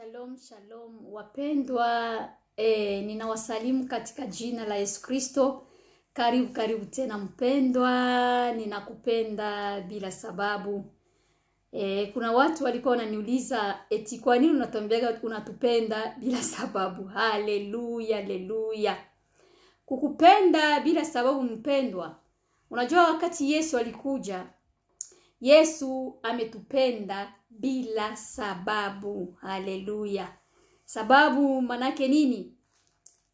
Shalom, shalom wapendwa, e, ninawasalimu katika jina la Yesu Kristo. Karibu karibu tena mpendwa, ninakupenda bila sababu. E, kuna watu walikuwa wananiuliza eti kwa nini unatuambiaga unatupenda bila sababu. Haleluya, haleluya. Kukupenda bila sababu mpendwa. Unajua wakati Yesu alikuja Yesu ametupenda bila sababu. Haleluya! Sababu manake nini?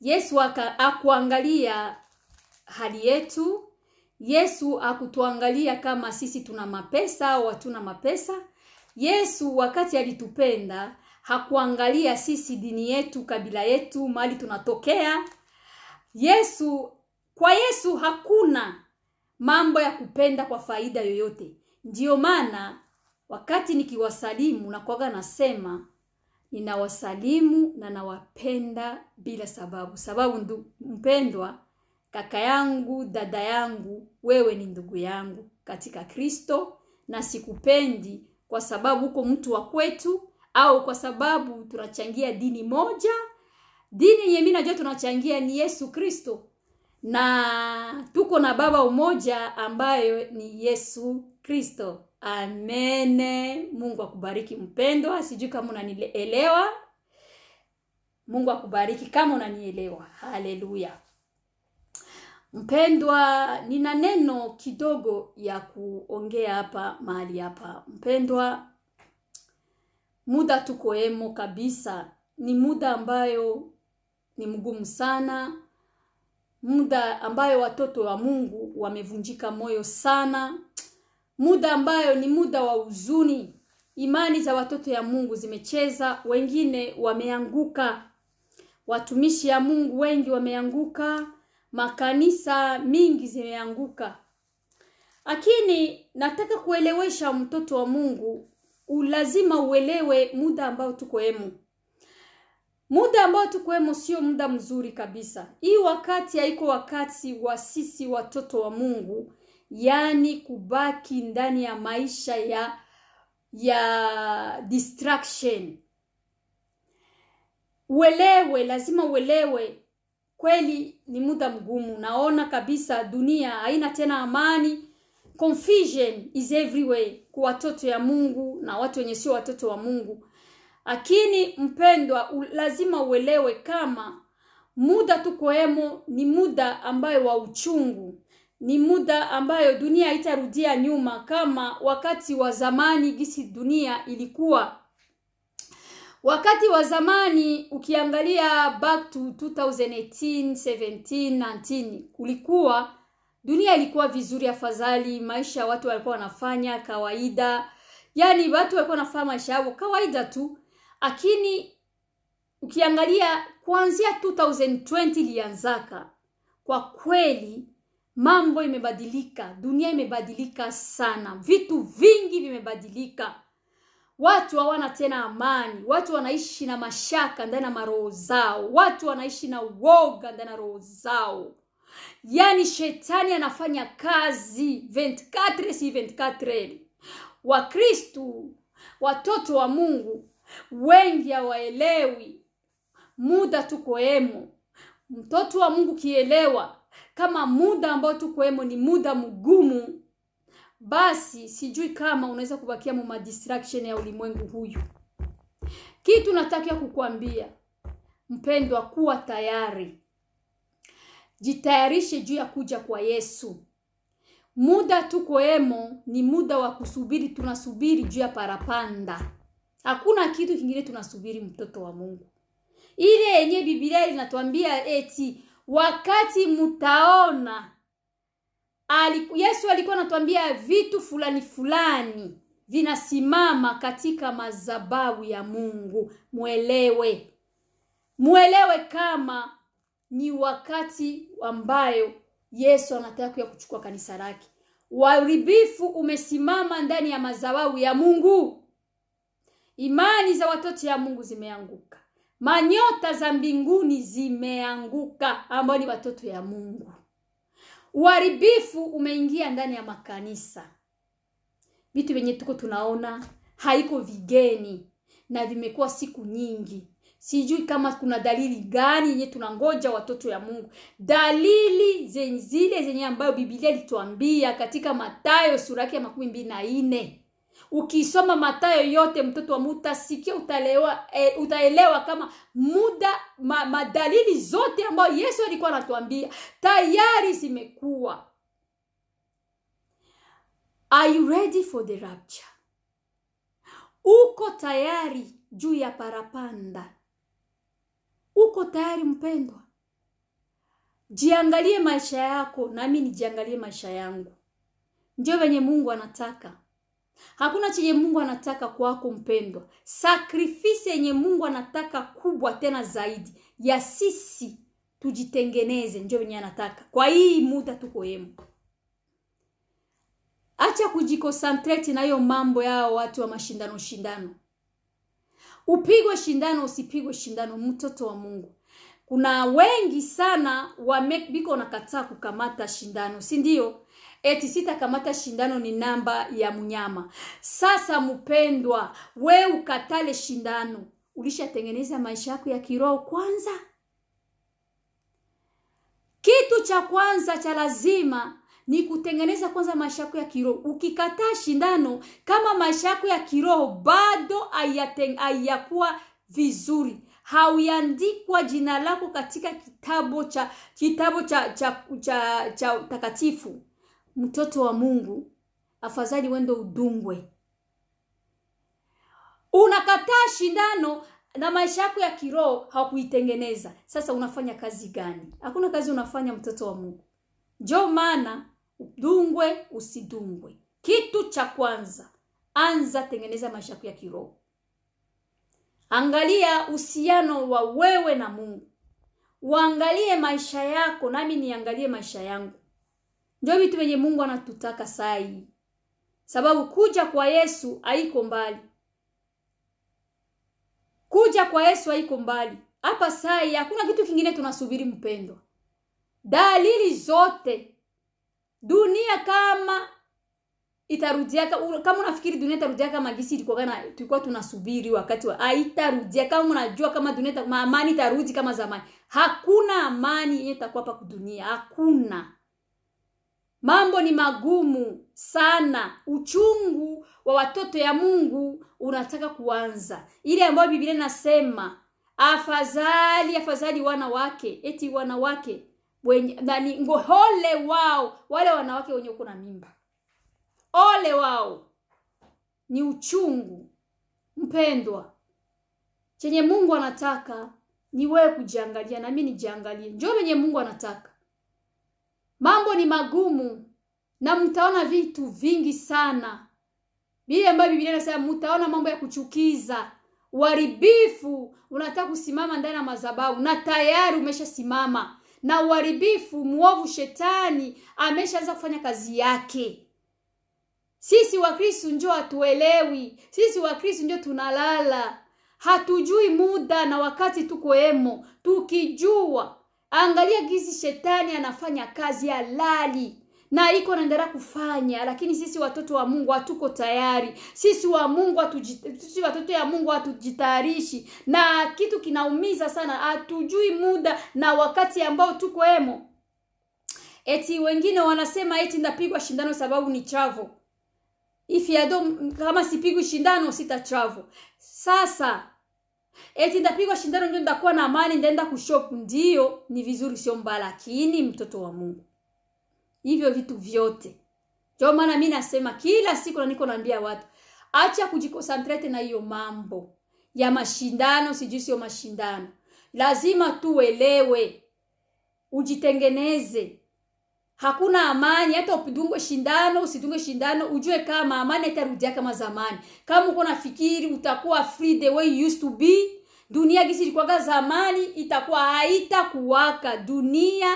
Yesu akuangalia hali yetu. Yesu akutuangalia kama sisi tuna mapesa au hatuna mapesa. Yesu wakati alitupenda hakuangalia sisi dini yetu, kabila yetu, mali tunatokea. Yesu kwa Yesu hakuna mambo ya kupenda kwa faida yoyote. Ndiyo maana wakati nikiwasalimu nakwaga nasema ninawasalimu na nawapenda bila sababu. Sababu ndu, mpendwa, kaka yangu, dada yangu, wewe ni ndugu yangu katika Kristo, na sikupendi kwa sababu uko mtu wa kwetu au kwa sababu tunachangia dini moja. Dini yenye mimi najua tunachangia ni Yesu Kristo na tuko na baba umoja ambayo ni Yesu Kristo. Amene. Mungu akubariki mpendwa, sijui kama unanielewa. Mungu akubariki kama unanielewa. Haleluya mpendwa, nina neno kidogo ya kuongea hapa mahali hapa mpendwa. Muda tuko emo kabisa, ni muda ambayo ni mgumu sana muda ambayo watoto wa mungu wamevunjika moyo sana muda ambayo ni muda wa huzuni imani za watoto ya mungu zimecheza wengine wameanguka watumishi ya mungu wengi wameanguka makanisa mingi zimeanguka lakini nataka kuelewesha mtoto wa mungu ulazima uelewe muda ambao tuko hemu muda ambao tukuwemo sio muda mzuri kabisa. Hii wakati haiko wakati wa sisi watoto wa Mungu, yaani kubaki ndani ya maisha ya ya distraction. Uelewe, lazima uelewe kweli ni muda mgumu. Naona kabisa dunia haina tena amani. Confusion is everywhere kwa watoto ya Mungu na watu wenye sio watoto wa Mungu lakini mpendwa lazima uelewe kama muda tukoemo ni muda ambayo wa uchungu ni muda ambayo dunia itarudia nyuma kama wakati wa zamani gisi dunia ilikuwa wakati wa zamani ukiangalia back to 2018 17 19 kulikuwa dunia ilikuwa vizuri afadhali maisha watu walikuwa wanafanya kawaida yani watu walikuwa wanafanya maisha yao kawaida tu lakini ukiangalia kuanzia 2020 ilianzaka kwa kweli mambo imebadilika dunia imebadilika sana vitu vingi vimebadilika watu hawana tena amani watu wanaishi na mashaka ndani ya maroho zao watu wanaishi na uoga ndani ya roho zao yaani shetani anafanya kazi 24 si 24 wakristu watoto wa mungu wengi hawaelewi muda tukoemo. Mtoto wa Mungu kielewa kama muda ambao tukoemo ni muda mgumu, basi sijui kama unaweza kubakia mu distraction ya ulimwengu huyu. Kitu natakia kukwambia mpendwa, kuwa tayari, jitayarishe juu ya kuja kwa Yesu. Muda tukoemo ni muda wa kusubiri, tunasubiri juu ya parapanda hakuna kitu kingine tunasubiri mtoto wa mungu ile yenye bibilia inatuambia eti wakati mtaona aliku, yesu alikuwa anatuambia vitu fulani fulani vinasimama katika mazababu ya mungu mwelewe mwelewe kama ni wakati ambayo yesu anataka kuya kuchukua kanisa lake uharibifu umesimama ndani ya mazababu ya mungu Imani za watoto ya Mungu zimeanguka, manyota za mbinguni zimeanguka, ambao ni watoto ya Mungu. Uharibifu umeingia ndani ya makanisa, vitu vyenye tuko tunaona haiko vigeni na vimekuwa siku nyingi. Sijui kama kuna dalili gani yenye tunangoja watoto ya Mungu, dalili zile zenye ambayo Biblia ilituambia katika Mathayo sura yake ya makumi mbili na nne ukisoma matayo yote, mtoto wa mtu utasikia, utaelewa, e, utaelewa kama muda ma, madalili zote ambayo Yesu alikuwa anatuambia tayari zimekuwa. Are you ready for the rapture? Uko tayari juu ya parapanda? Uko tayari mpendwa? Jiangalie maisha yako, nami nijiangalie maisha yangu. Ndio venye Mungu anataka hakuna chenye mungu anataka kwako mpendwa sakrifisi yenye mungu anataka kubwa tena zaidi ya sisi tujitengeneze njo yenye anataka kwa hii muda tuko hemu acha na hiyo mambo yao watu wa mashindano shindano upigwe shindano usipigwe shindano mtoto wa mungu kuna wengi sana wamebiko nakataa kukamata shindano si ndio eti sitakamata shindano ni namba ya mnyama. Sasa mpendwa, we ukatale shindano, ulishatengeneza maisha yako ya kiroho kwanza. Kitu cha kwanza cha lazima ni kutengeneza kwanza maisha yako ya kiroho. Ukikataa shindano, kama maisha yako ya kiroho bado hayakuwa vizuri, hauyandikwa jina lako katika kitabo cha kitabu cha cha, cha, cha, cha takatifu mtoto wa mungu afadhali wende udungwe unakataa shindano na maisha yako ya kiroho hakuitengeneza sasa unafanya kazi gani hakuna kazi unafanya mtoto wa mungu njo maana udungwe usidungwe kitu cha kwanza anza tengeneza maisha yako ya kiroho angalia uhusiano wa wewe na mungu waangalie maisha yako nami niangalie maisha yangu ndio vitu vyenye mungu anatutaka saa hii sababu kuja kwa yesu haiko mbali kuja kwa yesu haiko mbali hapa saa hii hakuna kitu kingine tunasubiri mpendwa dalili zote dunia kama itarudia kama unafikiri dunia itarudia kama gisi ilikuwa tulikuwa tunasubiri wakati wa haitarudia kama unajua kama dunia amani itarudi kama zamani hakuna amani yenye itakuwa hapa kudunia hakuna mambo ni magumu sana uchungu wa watoto ya mungu unataka kuanza ile ambayo bibilia inasema afadhali afadhali wanawake eti wanawake wenye nani ngohole wao wale wanawake wenye uko na mimba ole wao ni uchungu mpendwa chenye mungu anataka ni wewe kujiangalia nami nijiangalie njoo venye mungu anataka mambo ni magumu na mtaona vitu vingi sana vile ambayo Biblia inasema mtaona mambo ya kuchukiza uharibifu unataka kusimama ndani ya madhabahu na tayari umeshasimama na uharibifu mwovu shetani ameshaanza kufanya kazi yake sisi wakristu njo hatuelewi sisi wakristu njo tunalala hatujui muda na wakati tuko emo tukijua Angalia gizi shetani anafanya kazi halali na iko naendelea kufanya, lakini sisi watoto wa Mungu hatuko tayari. Sisi wa Mungu hatujit, sisi watoto ya Mungu hatujitayarishi, na kitu kinaumiza sana, hatujui muda na wakati ambao tuko emo. Eti wengine wanasema eti ndapigwa shindano sababu ni chavo. If I don't, kama sipigwi shindano sita chavo. Sasa eti ndapigwa shindano ndio ndakuwa na amani ndaenda kushop ndio ni vizuri sio mbaya lakini mtoto wa mungu hivyo vitu vyote ndio maana mimi nasema kila siku na niko naambia watu acha kujikonsantrete na hiyo mambo ya mashindano sijui sio mashindano lazima tuelewe ujitengeneze hakuna amani hata upidungwe shindano usidungwe shindano ujue kama amani itarudia kama zamani kama uko nafikiri utakuwa free the way you used to be dunia gisi ilikuwaga zamani itakuwa haitakuwaka dunia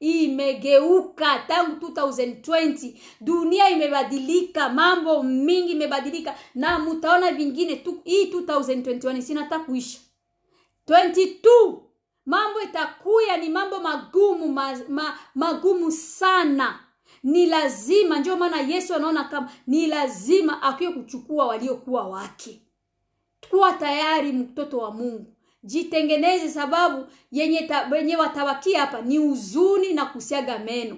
imegeuka tangu 2020 dunia imebadilika mambo mingi imebadilika na mutaona vingine tu hii 2021 sina hata kuisha 22 mambo itakuya ni mambo magumu ma, ma, magumu sana ni lazima ndio maana yesu anaona kama ni lazima akiwe kuchukua waliokuwa wake kuwa tayari mtoto wa mungu jitengeneze sababu yenye, wenye watawakia hapa ni uzuni na kusiaga meno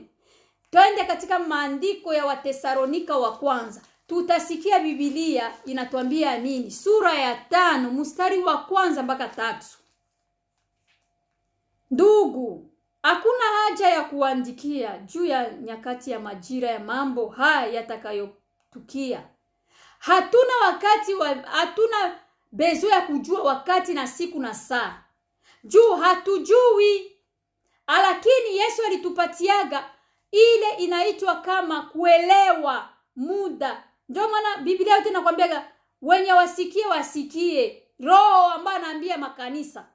twende katika maandiko ya watesalonika wa kwanza tutasikia bibilia inatuambia nini sura ya tano mstari wa kwanza mpaka tatu Ndugu, hakuna haja ya kuandikia juu ya nyakati ya majira ya mambo haya yatakayotukia. Hatuna wakati wa, hatuna bezo ya kujua wakati na siku na saa juu hatujui, lakini Yesu alitupatiaga ile inaitwa kama kuelewa muda. Ndio maana Biblia yote inakwambiaga wenye wasikie wasikie, Roho ambayo anaambia makanisa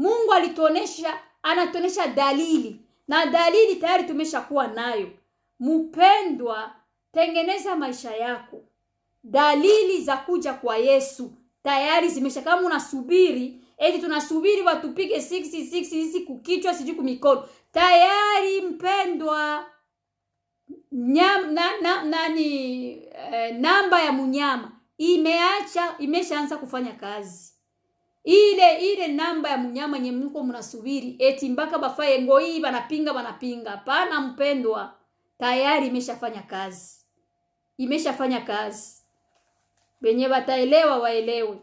Mungu alituonesha, anatuonesha dalili na dalili tayari tumeshakuwa nayo. Mpendwa, tengeneza maisha yako. Dalili za kuja kwa Yesu tayari zimesha. Kama unasubiri eti tunasubiri watupige 66 sisi kukichwa, sijui kumikono, tayari mpendwa Nyam, na, na, nani eh, namba ya munyama imeacha imeshaanza kufanya kazi ile ile namba ya mnyama nye mko mnasubiri eti mpaka bafaye ngoi banapinga banapinga pana mpendwa tayari imeshafanya kazi imeshafanya kazi wenye wataelewa waelewe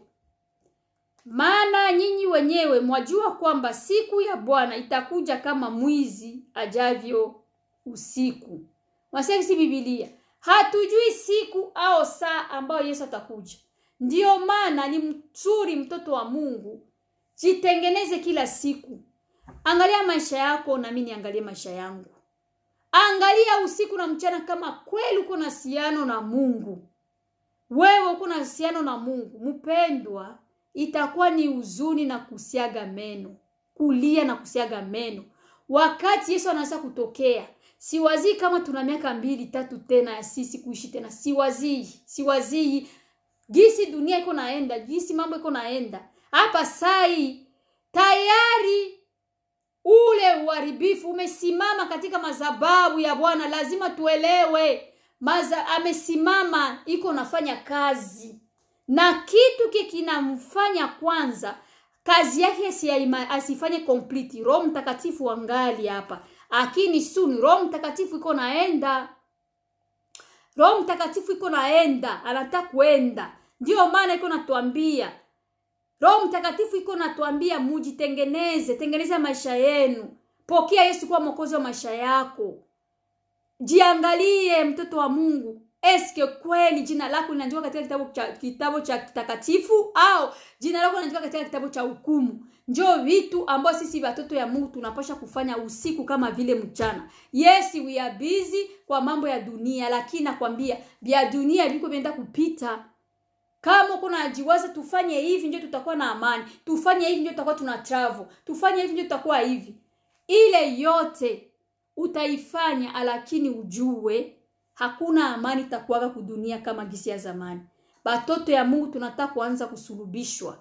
maana nyinyi wenyewe mwajua kwamba siku ya bwana itakuja kama mwizi ajavyo usiku mwasisi bibilia hatujui siku au saa ambayo yesu atakuja Ndiyo maana ni mzuri mtoto wa Mungu, jitengeneze kila siku. Angalia maisha yako na mimi niangalie maisha yangu. Angalia usiku na mchana, kama kweli uko na siano na Mungu, wewe uko na siano na Mungu mpendwa, itakuwa ni huzuni na kusiaga meno, kulia na kusiaga meno wakati Yesu anaanza kutokea. Siwazii kama tuna miaka mbili tatu tena ya sisi kuishi tena, siwazii, siwazii jinsi dunia iko naenda, jinsi mambo iko naenda hapa sai, tayari ule uharibifu umesimama katika mazababu ya Bwana. Lazima tuelewe maza, amesimama iko nafanya kazi, na kitu kinamfanya kwanza kazi yake asifanye complete. Roho Mtakatifu wangali hapa, lakini suni Roho Mtakatifu iko naenda roho mtakatifu iko naenda anataka kuenda Ndio maana iko natuambia roho mtakatifu iko natuambia mujitengeneze tengeneza maisha yenu pokea yesu kuwa mwokozi wa maisha yako jiangalie mtoto wa mungu eske kweli jina lako linaandikwa katika kitabu cha kitabu cha kitakatifu au jina lako linaandikwa katika kitabu cha hukumu njo vitu ambayo sisi watoto ya mungu tunapasha kufanya usiku kama vile mchana yes we are busy kwa mambo ya dunia lakini nakwambia vya dunia viko vienda kupita kama uko najiwaza tufanye hivi ndio tutakuwa na amani tufanye hivi ndio tutakuwa tuna travel tufanye hivi ndio tutakuwa hivi ile yote utaifanya lakini ujue hakuna amani takuaga kudunia kama gisi ya zamani batoto ya mungu tunataka kuanza kusulubishwa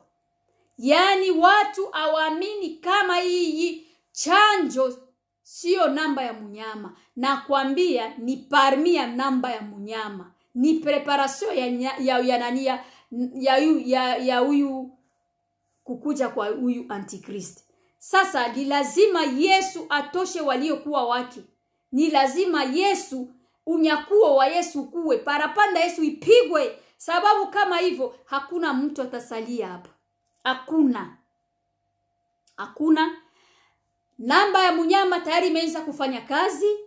yaani watu awaamini kama hii chanjo siyo namba ya munyama na kuambia ni parmi ya namba ya munyama ni preparasio ya, ya, ya, nani ya, ya, ya, ya huyu kukuja kwa huyu antikristi sasa ni lazima yesu atoshe waliokuwa wake ni lazima yesu unyakuo wa yesu kuwe parapanda yesu ipigwe sababu kama hivyo hakuna mtu atasalia hapa hakuna hakuna namba ya mnyama tayari imeanza kufanya kazi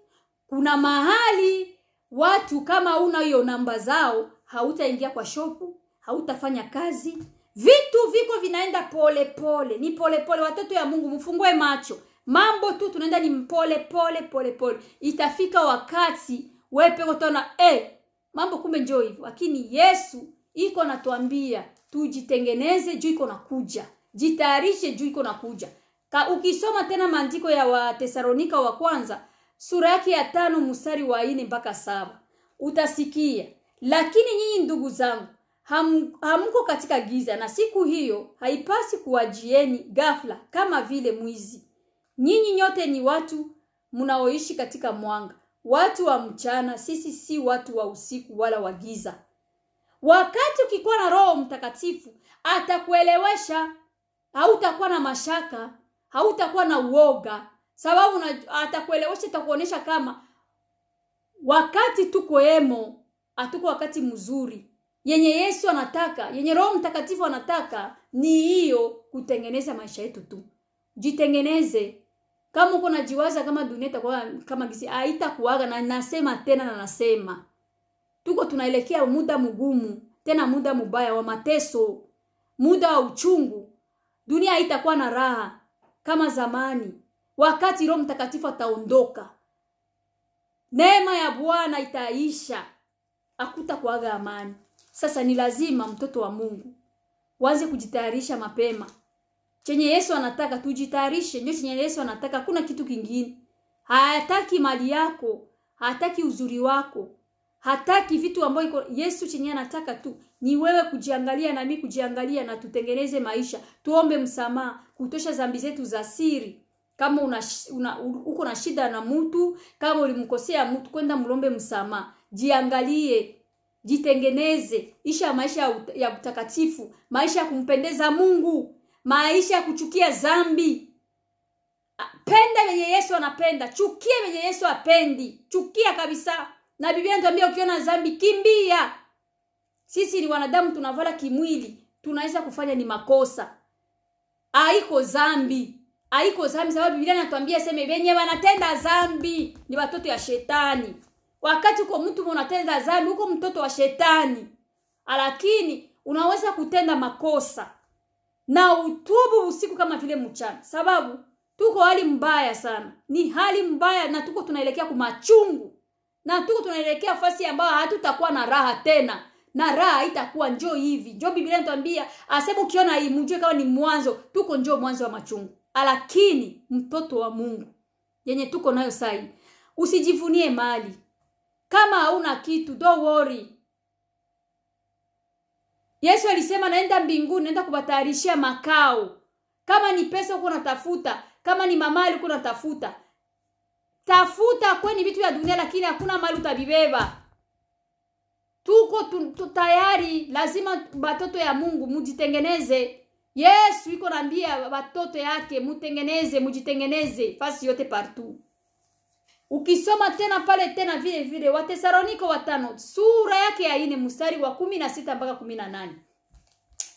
kuna mahali watu kama una hiyo namba zao hautaingia kwa shopu hautafanya kazi vitu viko vinaenda polepole pole. ni pole pole. watoto ya mungu mfungue macho mambo tu tunaenda ni pole pole pole pole itafika wakati wepewe utaona eh, mambo kumbe njoo hivyo lakini yesu iko anatuambia tujitengeneze juu iko nakuja jitayarishe juu iko nakuja Ka ukisoma tena maandiko ya watesalonika wa kwanza sura yake ya tano mstari wa nne mpaka saba utasikia lakini nyinyi ndugu zangu ham, hamko katika giza na siku hiyo haipasi kuwajieni ghafla kama vile mwizi nyinyi nyote ni watu mnaoishi katika mwanga watu wa mchana sisi si watu wa usiku wala wa giza wakati ukikuwa na roho mtakatifu atakuelewesha hautakuwa na mashaka hautakuwa na uoga sababu atakuelewesha atakuonyesha kama wakati tuko emo atuko wakati mzuri yenye yesu anataka yenye roho mtakatifu anataka ni hiyo kutengeneza maisha yetu tu jitengeneze kama uko najiwaza kama dunia itakuwa kama gisi haitakuwaga na nasema tena na nasema tuko tunaelekea muda mgumu tena muda mubaya wa mateso muda wa uchungu dunia haitakuwa na raha kama zamani wakati roho mtakatifu ataondoka neema ya bwana itaisha hakutakuwaga amani sasa ni lazima mtoto wa mungu waanze kujitayarisha mapema chenye Yesu anataka tujitayarishe, ndio chenye Yesu anataka. Kuna kitu kingine hataki, mali yako hataki, uzuri wako hataki, vitu ambavyo Yesu chenye anataka tu ni wewe kujiangalia na mimi kujiangalia, na tutengeneze maisha, tuombe msamaha, kutosha zambi zetu za siri. Kama una, una, uko na shida na mtu, kama ulimkosea mtu, kwenda mlombe msamaha, jiangalie, jitengeneze, isha maisha ya utakatifu, maisha ya kumpendeza Mungu maisha ya kuchukia zambi penda venye yesu anapenda chukia venye yesu apendi chukia kabisa na biblia natuambia ukiona zambi kimbia sisi ni wanadamu tunavala kimwili tunaweza kufanya ni makosa haiko zambi haiko zambi sababu biblia natuambia seme venye wanatenda zambi ni watoto ya shetani wakati uko mtu unatenda zambi huko mtoto wa shetani lakini unaweza kutenda makosa na utubu usiku kama vile mchana sababu tuko hali mbaya sana ni hali mbaya na tuko tunaelekea kumachungu na tuko tunaelekea fasi ambayo hatutakuwa na raha tena na raha itakuwa njo hivi Njoo biblia inatuambia asema ukiona hii mjue kama ni mwanzo tuko njo mwanzo wa machungu lakini mtoto wa mungu yenye tuko nayo sai usijivunie mali kama hauna kitu don't worry Yesu alisema naenda mbinguni, naenda kubatayarishia makao. Kama ni pesa uko natafuta, kama ni mamali uko natafuta, tafuta kweni vitu vya dunia, lakini hakuna mali utabibeba. Tuko tu, tayari, lazima batoto ya Mungu mujitengeneze. Yesu iko naambia batoto yake mutengeneze, mujitengeneze fasi yote partout ukisoma tena pale tena vile vile watesaloniko watano sura yake ya ine mstari wa kumi na sita mpaka kumi na nane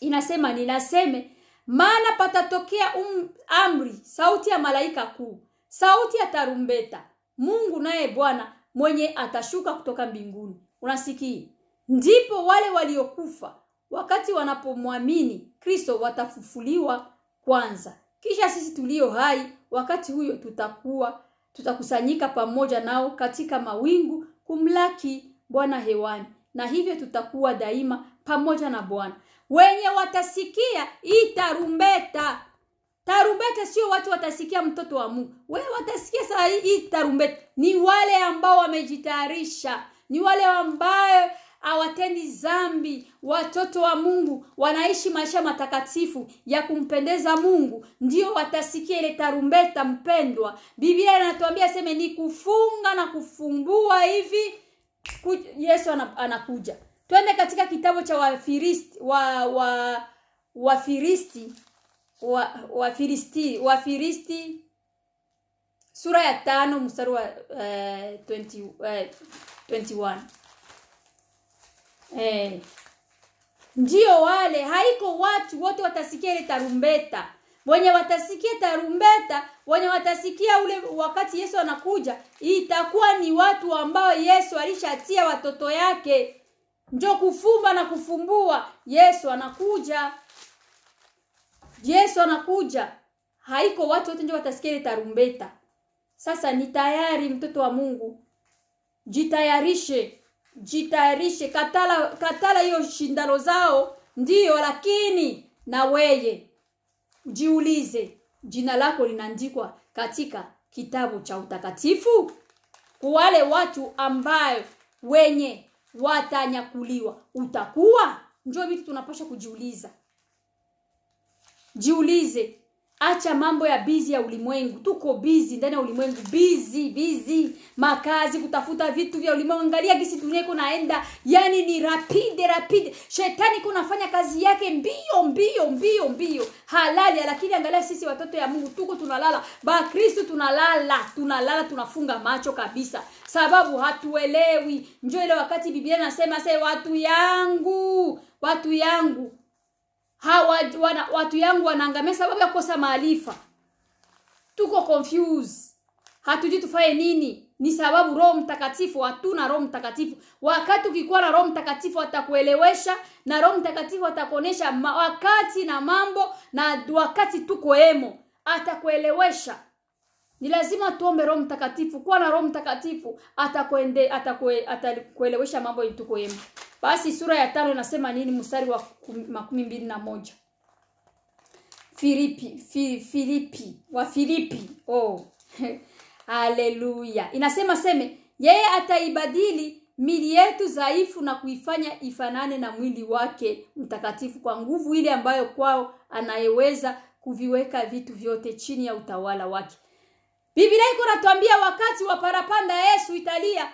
inasema ninaseme maana patatokea um, amri sauti ya malaika kuu sauti ya tarumbeta mungu naye bwana mwenye atashuka kutoka mbinguni unasikii ndipo wale waliokufa wakati wanapomwamini kristo watafufuliwa kwanza kisha sisi tulio hai wakati huyo tutakuwa tutakusanyika pamoja nao katika mawingu kumlaki Bwana hewani, na hivyo tutakuwa daima pamoja na Bwana. Wenye watasikia hii tarumbeta, tarumbeta sio watu watasikia mtoto wa Mungu, wewe watasikia saa hii tarumbeta, ni wale ambao wamejitayarisha, ni wale ambao hawatendi zambi watoto wa mungu wanaishi maisha matakatifu ya kumpendeza mungu ndio watasikia ile tarumbeta mpendwa biblia inatuambia seme ni kufunga na kufumbua hivi yesu anakuja twende katika kitabu cha wafiristi wa wa wafiristi wa, wafiristi wafiristi sura ya tano mstari wa uh, 20, uh, 21 eh, ndio wale haiko watu wote watasikia ile tarumbeta wenye watasikia tarumbeta wenye watasikia ule wakati yesu anakuja itakuwa ni watu ambao yesu alishatia watoto yake njo kufumba na kufumbua yesu anakuja yesu anakuja haiko watu wote njo watasikia ile tarumbeta sasa ni tayari mtoto wa mungu jitayarishe jitayarishe katala katala hiyo shindano zao ndiyo lakini na weye jiulize jina lako linaandikwa katika kitabu cha utakatifu wale watu ambayo wenye watanyakuliwa utakuwa njoo vitu tunapasha kujiuliza jiulize acha mambo ya bizi ya ulimwengu tuko bizi ndani ya ulimwengu bizi bizi makazi kutafuta vitu vya ulimwengu angalia gisi dunia iko naenda yani ni rapide rapide shetani iko nafanya kazi yake mbio mbio mbio mbio halali lakini angalia sisi watoto ya mungu tuko tunalala ba Kristo tunalala tunalala tunafunga macho kabisa sababu hatuelewi Njoo ile wakati biblia nasema se watu yangu watu yangu hawa wana, watu yangu wanaangamia sababu ya kukosa maarifa tuko confused hatujui tufanye nini ni sababu roho mtakatifu hatuna roho mtakatifu wakati ukikuwa na roho mtakatifu atakuelewesha na roho mtakatifu atakuonesha wakati na mambo na wakati tuko emo atakuelewesha ni lazima tuombe roho mtakatifu kuwa na roho mtakatifu atakuende atakue, atakuelewesha mambo yetuko yema basi sura ya tano inasema nini mstari wa makumi mbili na moja filipi fi, filipi wa filipi oh haleluya inasema seme yeye ataibadili mili yetu dhaifu na kuifanya ifanane na mwili wake mtakatifu kwa nguvu ile ambayo kwao anayeweza kuviweka vitu vyote chini ya utawala wake Biblia iko natuambia wakati wa parapanda Yesu italia,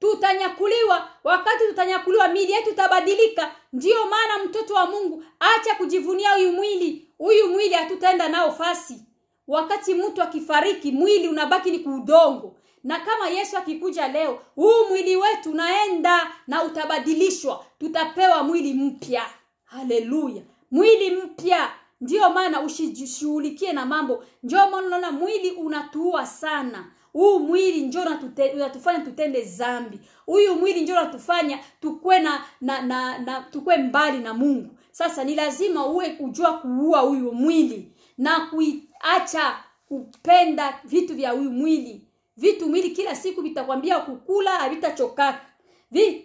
tutanyakuliwa. Wakati tutanyakuliwa, mili yetu itabadilika. Ndiyo maana mtoto wa Mungu, acha kujivunia huyu mwili. Huyu mwili hatutaenda nao fasi. Wakati mtu akifariki, mwili unabaki ni kuudongo, na kama Yesu akikuja leo, huu mwili wetu unaenda na utabadilishwa, tutapewa mwili mpya. Haleluya, mwili mpya Ndiyo maana usijishughulikie na mambo. Ndio maana unaona mwili unatuua sana. Huu mwili ndio unatufanya tutende zambi. Huyu mwili ndio unatufanya tukwe na, na, na, na tukwe mbali na Mungu. Sasa ni lazima uwe kujua kuua huyu mwili na kuacha kupenda vitu vya huyu mwili. Vitu mwili kila siku vitakwambia kukula, havitachokaka.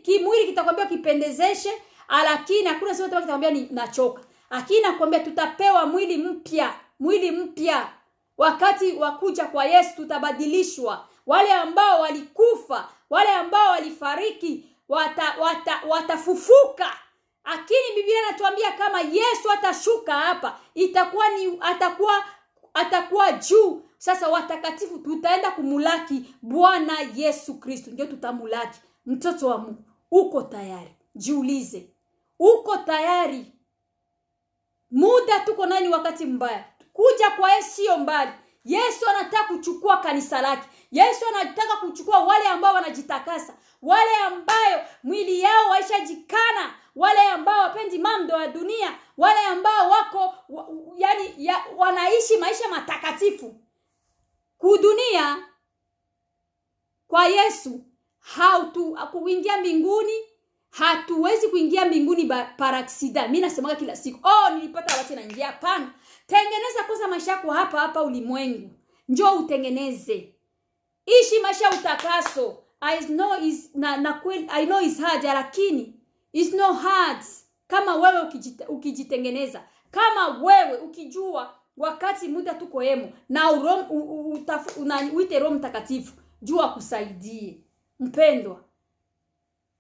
Kimwili kitakwambia kipendezeshe, lakini hakuna siku kitakwambia ni nachoka lakini nakwambia tutapewa mwili mpya mwili mpya wakati wa kuja kwa yesu tutabadilishwa wale ambao walikufa wale ambao walifariki watafufuka wata, watafufuka. lakini biblia inatuambia kama yesu atashuka hapa itakuwa ni atakuwa atakuwa juu sasa watakatifu tutaenda kumulaki bwana yesu kristu ndio tutamulaki mtoto wa mungu uko tayari jiulize uko tayari muda tuko naye ni wakati mbaya kuja kwa yesu siyo mbali yesu anataka kuchukua kanisa lake yesu anataka kuchukua wale ambao wanajitakasa wale ambayo mwili yao waishajikana wale ambao wapendi mambo ya dunia wale ambao wako wa, yani ya, wanaishi maisha matakatifu kudunia kwa yesu hautu kuingia mbinguni hatuwezi kuingia mbinguni paraksida Mimi nasemaga kila siku oh nilipata wate na njia hapana tengeneza kwanza maisha yako hapa hapa ulimwengu njoo utengeneze ishi maisha ya utakaso I know is, na, na kweli, I know is hard lakini is no hard kama wewe ukijit, ukijitengeneza kama wewe ukijua wakati muda tuko hemo na urom, u, u, utafu, una, uite roho mtakatifu jua akusaidie mpendwa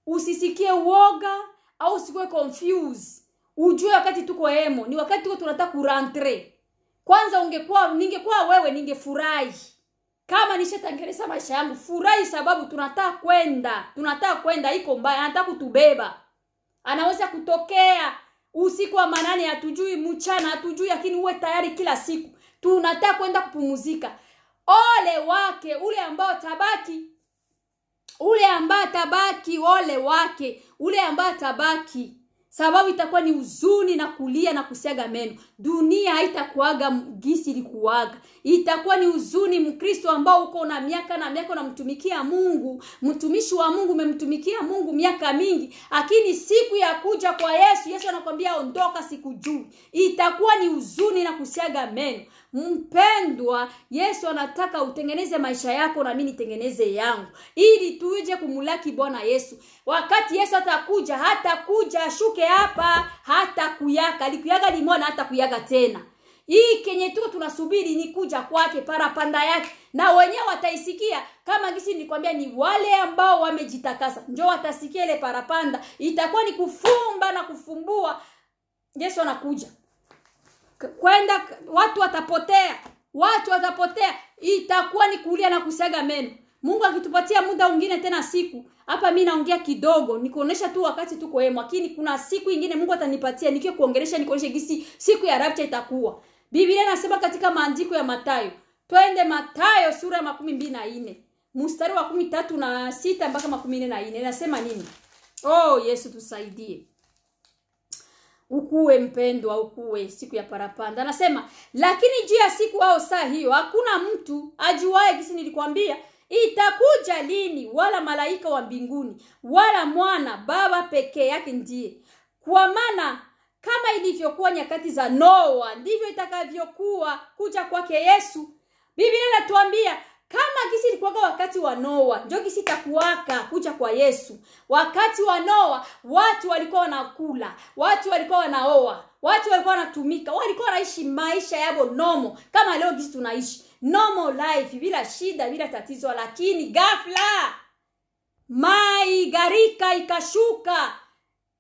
usisikie uoga au usikue confuse ujue wakati tuko emo ni wakati tuko tunataka kurantre kwanza ungekuwa ningekuwa wewe ningefurahi kama nishatangereza maisha yangu furahi sababu tunataka kwenda tunataka kwenda iko mbaya anataka kutubeba anaweza kutokea usiku wa manane hatujui mchana hatujui lakini uwe tayari kila siku tunataka kwenda kupumuzika ole wake ule ambao tabaki ule ambaye atabaki ole wake ule ambaye atabaki sababu itakuwa ni uzuni na kulia na kusiaga meno dunia haitakuaga gisi ilikuaga itakuwa ni uzuni mkristo ambao uko na miaka na miaka unamtumikia mungu mtumishi wa mungu umemtumikia mungu miaka mingi lakini siku ya kuja kwa yesu yesu anakwambia ondoka sikujui itakuwa ni uzuni na kusiaga meno mpendwa yesu anataka utengeneze maisha yako na mimi nitengeneze yangu ili tuje kumulaki bwana yesu wakati yesu atakuja hatakuja ashuke hapa hata kuyaka alikuyaga limona hata kuyaga tena hii kenye tuko tunasubiri ni kuja kwake parapanda yake na wenyewe wataisikia kama gisi nilikwambia ni wale ambao wamejitakasa njo watasikia ile parapanda itakuwa ni kufumba na kufumbua yesu anakuja kwenda watu watapotea watu watapotea itakuwa ni kulia na kusaga meno mungu akitupatia muda mwingine tena siku hapa mi naongea kidogo nikuonesha tu wakati tuko hemo lakini kuna siku nyingine mungu atanipatia nikiwe kuongelesha nikuonesha gisi siku ya rapture itakuwa biblia inasema katika maandiko ya matayo twende matayo sura ya makumi mbili na nne mstari wa kumi tatu na sita mpaka makumi nne na nne inasema nini oh yesu tusaidie ukuwe mpendwa ukuwe siku ya parapanda anasema lakini juu ya siku au saa hiyo hakuna mtu ajuaye kisi nilikwambia itakuja lini wala malaika wa mbinguni wala mwana baba pekee yake ndiye kwa maana kama ilivyokuwa nyakati za noa ndivyo itakavyokuwa kuja kwake yesu biblia inatuambia kama kisi ilikuwaga wakati wa Noa, njo kisi takuwaka kuja kwa Yesu. Wakati wa Noa watu walikuwa wanakula, watu walikuwa wanaoa, watu walikuwa wanatumika, walikuwa wanaishi maisha yabo nomo kama leo kisi tunaishi nomo life, bila shida, bila tatizo. Lakini ghafla mai garika ikashuka,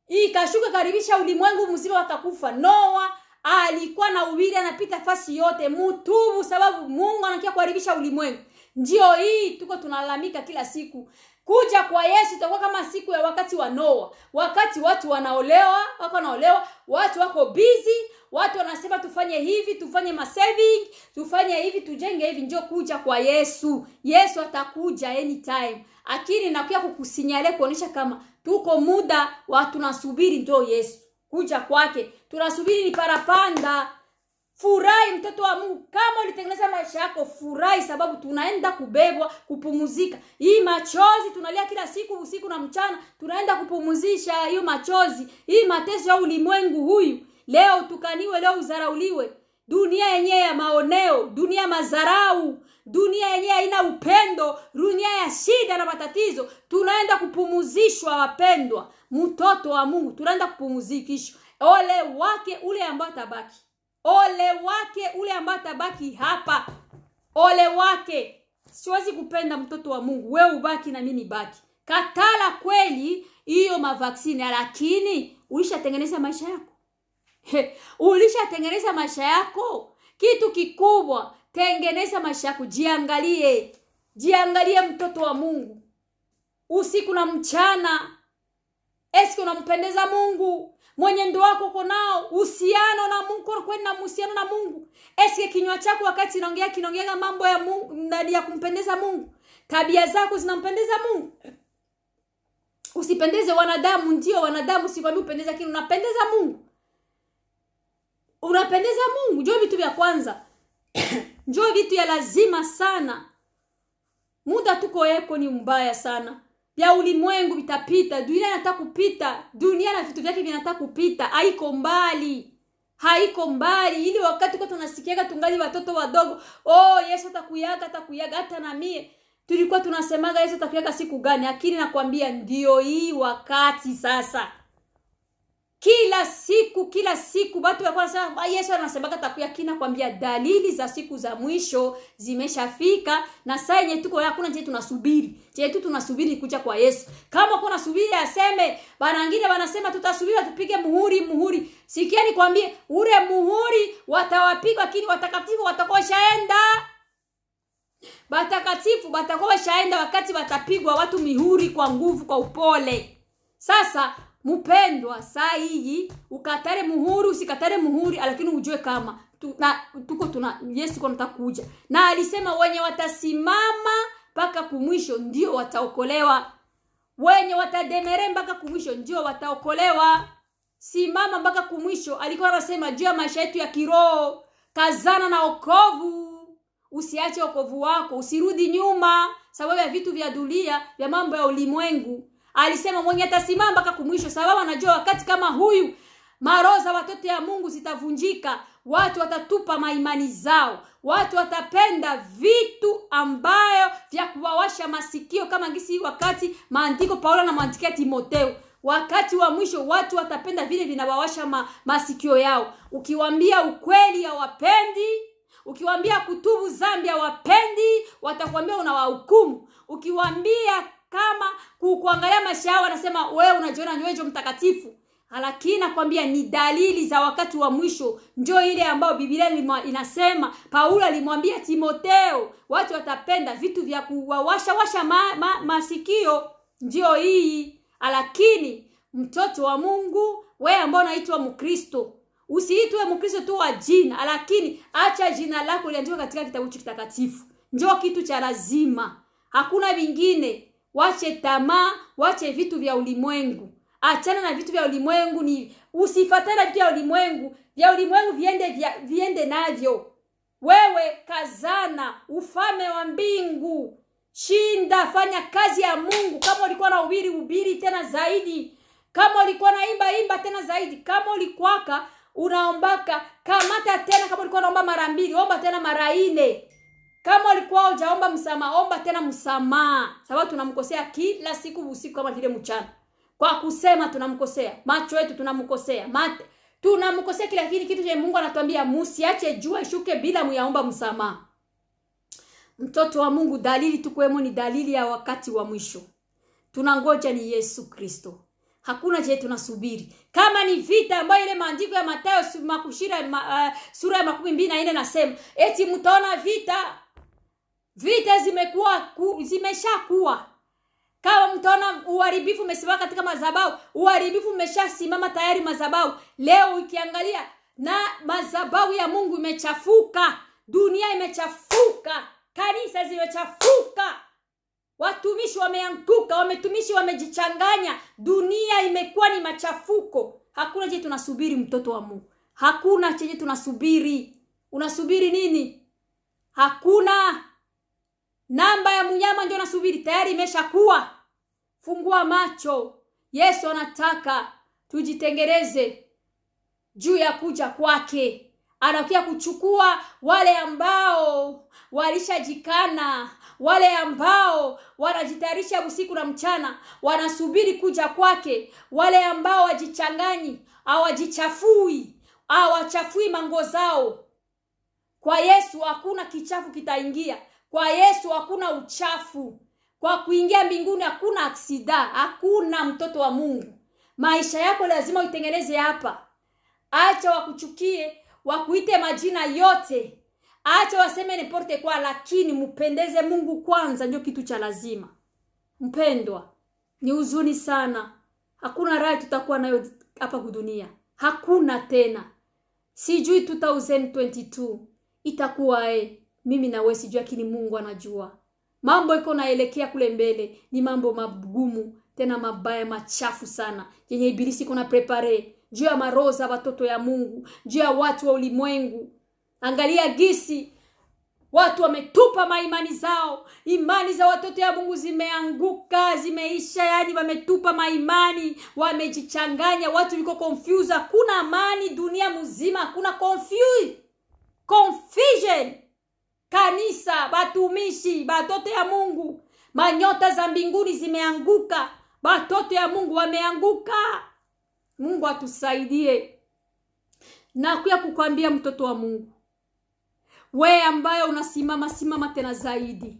ikashuka karibisha ulimwengu mzima wakakufa. Noa alikuwa na uwili anapita fasi yote, mutubu, sababu Mungu anakia kuharibisha ulimwengu ndio hii tuko tunalalamika kila siku kuja kwa yesu itakuwa kama siku ya wakati wa noa wakati watu wanaolewa wako wanaolewa watu wako bizi watu wanasema tufanye hivi tufanye masaving tufanye hivi tujenge hivi njo kuja kwa yesu yesu atakuja anytime lakini nakuya kukusinyale kuonyesha kama tuko muda wa tunasubiri ndio yesu kuja kwake tunasubiri ni parapanda furahi mtoto wa mungu kama ulitengeneza maisha yako furahi sababu tunaenda kubebwa kupumuzika hii machozi tunalia kila siku usiku na mchana tunaenda kupumuzisha hiyo machozi hii mateso ya ulimwengu huyu leo utukaniwe leo uzarauliwe dunia yenyewe ya maoneo dunia mazarau dunia yenyewe haina upendo dunia ya shida na matatizo tunaenda kupumuzishwa wapendwa mtoto wa mungu tunaenda kupumuzikishwa ole wake ule ambaye tabaki ole wake ule ambaye atabaki hapa ole wake siwezi kupenda mtoto wa mungu wewe ubaki na mimi baki katala kweli hiyo mavaksini lakini ulishatengeneza maisha yako ulishatengeneza maisha yako kitu kikubwa tengeneza maisha yako jiangalie jiangalie mtoto wa mungu usiku na mchana eski unampendeza mungu mwenendo wako uko nao uhusiano na mungu kweli na uhusiano na mungu eski kinywa chako wakati inaongea kinaongeaga mambo ya mungu, ya kumpendeza mungu tabia zako zinampendeza mungu usipendeze wanadamu ndio wanadamu sikwambi upendeza lakini unapendeza mungu unapendeza mungu njoo vitu vya kwanza njoo vitu ya lazima sana muda tuko eko ni mbaya sana vya ulimwengu vitapita dunia inataka kupita dunia na vitu vyake vinataka kupita haiko mbali haiko mbali ili wakati kwa tunasikiaga tungali watoto wadogo oh yesu atakuyaga atakuyaga hata na mie tulikuwa tunasemaga yesu atakuyaga siku gani lakini nakwambia ndio hii wakati sasa kila siku kila siku watu wakwanza yesu anasemaka takuya kina kwambia dalili za siku za mwisho zimeshafika na saa yenye tuko hakuna chenye tunasubiri je, tu tunasubiri kuja kwa yesu kama kuna subiri aseme banangine wanasema tutasubiri tupige muhuri muhuri sikieni kwambie ule muhuri watawapiga lakini watakatifu watakoshaenda batakatifu batakoshaenda wakati watapigwa watu mihuri kwa nguvu kwa upole sasa mpendwa saa hii ukatare muhuri usikatare muhuri lakini ujue kama na, tuko tuna yesu kwa natakuja na alisema wenye watasimama mpaka kumwisho ndio wataokolewa wenye watademere mpaka kumwisho ndio wataokolewa simama mpaka kumwisho alikuwa anasema juu ya maisha yetu ya kiroho kazana na okovu usiache okovu wako usirudi nyuma sababu ya vitu vya dulia vya mambo ya ulimwengu alisema mwenye atasimama mpaka kumwisho sababu anajua wakati kama huyu maroho za watoto ya mungu zitavunjika watu watatupa maimani zao watu watapenda vitu ambayo vya kuwawasha masikio kama ngisi wakati maandiko paulo anamwandikia timoteo wakati wa mwisho watu watapenda vile vinawawasha ma, masikio yao ukiwambia ukweli wapendi, ukiwambia kutubu zambi wapendi, watakwambia unawahukumu ukiwambia kama kuangalia maisha yao wanasema wewe unajiona nyewejo mtakatifu lakini nakwambia ni dalili za wakati wa mwisho ndio ile ambayo biblia inasema paulo alimwambia timoteo watu watapenda vitu vya kuwawashawasha ma, ma, masikio ndio hii lakini mtoto wa mungu wewe ambao unaitwa mkristo usiitwe mkristo tu wa jina lakini acha jina lako liandikwe katika kitabu kitakatifu njo kitu cha lazima hakuna vingine wache tamaa, wache vitu vya ulimwengu. Achana na vitu vya ulimwengu, ni usifatane na vitu vya ulimwengu. Vya ulimwengu viende, vya, viende navyo. Wewe kazana ufame wa mbingu, shinda, fanya kazi ya Mungu. Kama ulikuwa na ubiri, ubiri tena zaidi. Kama ulikuwa na imba, imba tena zaidi. Kama ulikuwaka unaombaka, kamata tena. Kama ulikuwa unaomba mara mbili, omba tena mara nne kama ulikuwa hujaomba msamaha omba tena msamaha sababu tunamkosea kila siku usiku kama vile mchana kwa kusema tunamkosea macho yetu tunamkosea mate tunamkosea kila kile kitu chenye mungu anatuambia musiache jua ishuke bila muyaomba msamaha mtoto wa mungu dalili tukuwemo ni dalili ya wakati wa mwisho tunangoja ni yesu kristo hakuna je tunasubiri kama ni vita ambayo ile maandiko ya Mathayo makushira ma, uh, sura ya makumi mbili na nne nasema eti mtaona vita vita zimekuwa ku, zimeshakuwa kama mtaona uharibifu umesimama katika madhabahu uharibifu umeshasimama tayari madhabahu leo ukiangalia na madhabahu ya mungu imechafuka dunia imechafuka kanisa zimechafuka watumishi wameanguka wametumishi wamejichanganya dunia imekuwa ni machafuko hakuna chenye tunasubiri mtoto wa mungu hakuna chenye tunasubiri unasubiri nini hakuna namba ya mnyama ndio nasubiri tayari imeshakuwa fungua macho yesu anataka tujitengereze juu ya kuja kwake Anakuja kuchukua wale ambao walishajikana wale ambao wanajitayarisha usiku na mchana wanasubiri kuja kwake wale ambao wajichanganyi hawajichafui hawachafui mango zao kwa yesu hakuna kichafu kitaingia kwa yesu hakuna uchafu kwa kuingia mbinguni hakuna aksida hakuna mtoto wa mungu maisha yako lazima uitengeneze hapa acha wakuchukie wakuite majina yote acha waseme niporte kwa lakini mpendeze mungu kwanza ndio kitu cha lazima mpendwa ni huzuni sana hakuna raha tutakuwa nayo hapa kudunia hakuna tena sijui 2022 itakuwa eh mimi na wewe sijui lakini mungu anajua mambo iko naelekea kule mbele ni mambo magumu tena mabaya machafu sana yenye ibilisi iko na prepare juu ya maroho za watoto ya mungu juu ya watu wa ulimwengu angalia gisi watu wametupa maimani zao imani za watoto ya mungu zimeanguka zimeisha yani wametupa maimani wamejichanganya watu viko confused. hakuna amani dunia mzima hakuna confusion kanisa batumishi batoto ya mungu manyota za mbinguni zimeanguka batoto ya mungu wameanguka mungu atusaidie nakuya kukwambia mtoto wa mungu we ambayo unasimama simama tena zaidi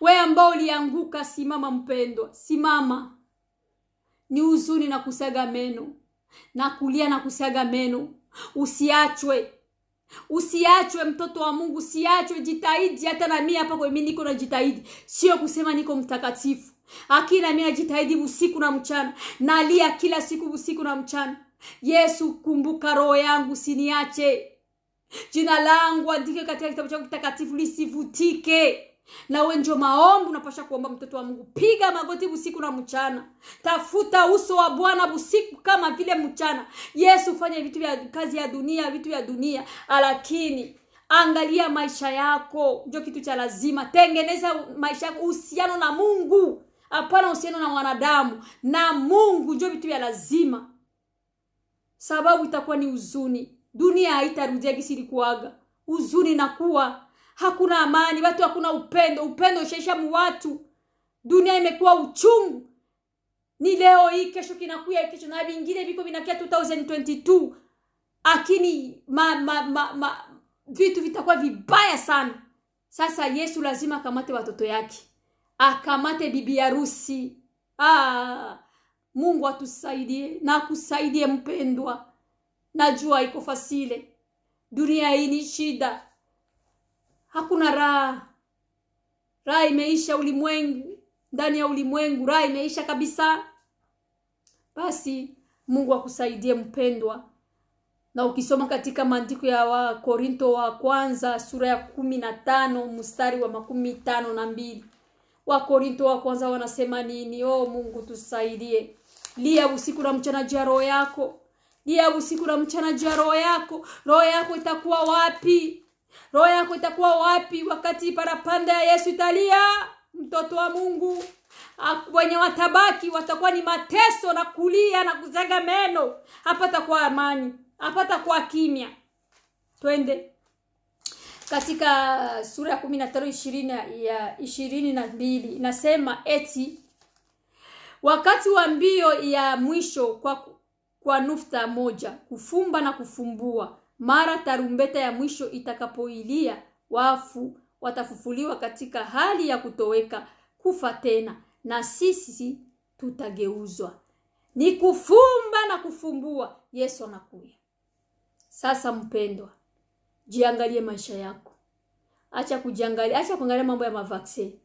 We ambao ulianguka simama mpendwa simama ni huzuni na kusaga meno na kulia na kusaga meno usiachwe usiachwe mtoto wa mungu usiachwe jitahidi hata na mimi hapa mimi niko jitahidi, sio kusema niko mtakatifu akina mimi najitahidi usiku na mchana nalia kila siku usiku na mchana yesu kumbuka roho yangu siniache jina langu andike katika kitabu changu kitakatifu lisivutike na njo maombi unapasha kuomba mtoto wa mungu piga magoti busiku na mchana tafuta uso wa bwana busiku kama vile mchana yesu fanya vitu vya kazi ya dunia vitu vya dunia lakini angalia maisha yako ndio kitu cha lazima tengeneza maisha yako uhusiano na mungu hapana uhusiano na wanadamu na mungu ndio vitu vya lazima sababu itakuwa ni huzuni dunia haitarudia gisi ilikuwaga huzuni nakuwa hakuna amani watu hakuna upendo upendo ushaisha muwatu dunia imekuwa uchungu ni leo hii kesho kinakuya kesho na vingine viko vinakia 2022 akini ma, ma, ma, ma, vitu vitakuwa vibaya sana sasa yesu lazima akamate watoto yake akamate bibi harusi ah, mungu atusaidie na akusaidie mpendwa najua iko fasile dunia hii ni shida hakuna raha raha imeisha ulimwengu ndani ya ulimwengu raha imeisha kabisa basi mungu akusaidie mpendwa na ukisoma katika maandiko ya wakorinto wa kwanza sura ya kumi na tano mstari wa makumi tano na mbili wakorinto wa kwanza wanasema nini o mungu tusaidie lia usiku na mchana juu ya roho yako lia usiku na mchana juu ya roho yako roho yako itakuwa wapi roho yako itakuwa wapi wakati parapanda ya yesu italia mtoto wa mungu wenye watabaki watakuwa ni mateso na kulia na kuzaga meno hapa takuwa amani hapa takuwa kimya twende katika sura ya kumi na tano ishirini ya ishirini na mbili inasema eti wakati wa mbio ya mwisho kwa, kwa nufta moja kufumba na kufumbua mara tarumbeta ya mwisho itakapoilia wafu watafufuliwa katika hali ya kutoweka kufa tena na sisi tutageuzwa ni kufumba na kufumbua yesu anakuya sasa mpendwa jiangalie maisha yako acha kujiangalia acha kuangalia mambo ya mavaksi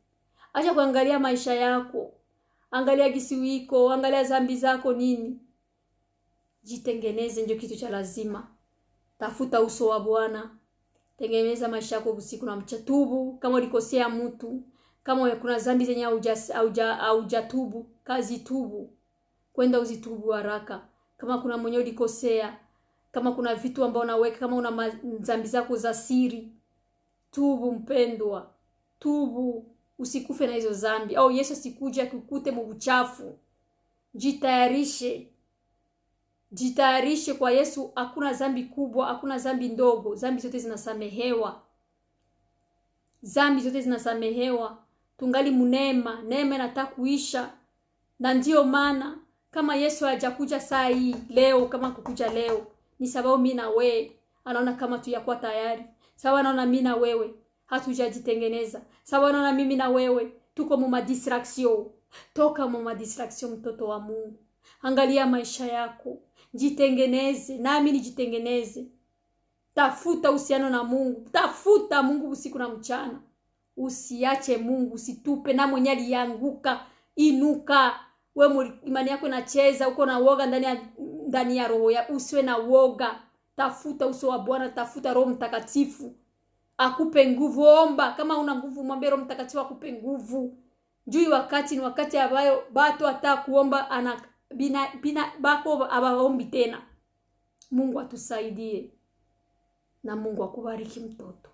acha kuangalia maisha yako angalia gisiwiko angalia zambi zako nini jitengeneze ndio kitu cha lazima tafuta uso wa Bwana, tengeneza maisha yako usiku na mcha. Tubu kama ulikosea mtu, kama kuna zambi zenye haujatubu kazi tubu, kwenda uzitubu haraka. Kama kuna mwenye ulikosea, kama kuna vitu ambao unaweka, kama una zambi zako za siri, tubu mpendwa, tubu usikufe na hizo zambi. Au oh, Yesu asikuja kukute mubuchafu Jitayarishe jitayarishe kwa yesu hakuna zambi kubwa hakuna zambi ndogo zambi zote zinasamehewa zambi zote zinasamehewa tungali mnema neema inataka kuisha na ndiyo maana kama yesu hajakuja saa hii leo kama kukuja leo ni sababu mimi na wewe anaona kama tuyakuwa tayari sababu anaona mimi na wewe hatujajitengeneza sababu anaona mimi na wewe tuko mumadistraction toka mumadistraction mtoto wa mungu angalia maisha yako jitengeneze nami nijitengeneze tafuta uhusiano na mungu tafuta mungu usiku na mchana usiache mungu usitupe na mwenye alianguka inuka we imani yako inacheza uko na woga ndani ya, ndani ya roho ya usiwe na woga tafuta uso wa bwana tafuta roho mtakatifu akupe nguvu omba kama una nguvu mwambie roho mtakatifu akupe nguvu juu wakati ni wakati ambayo bato hata kuomba ana, bina, bina, bako abaombi tena mungu atusaidie na mungu akubariki mtoto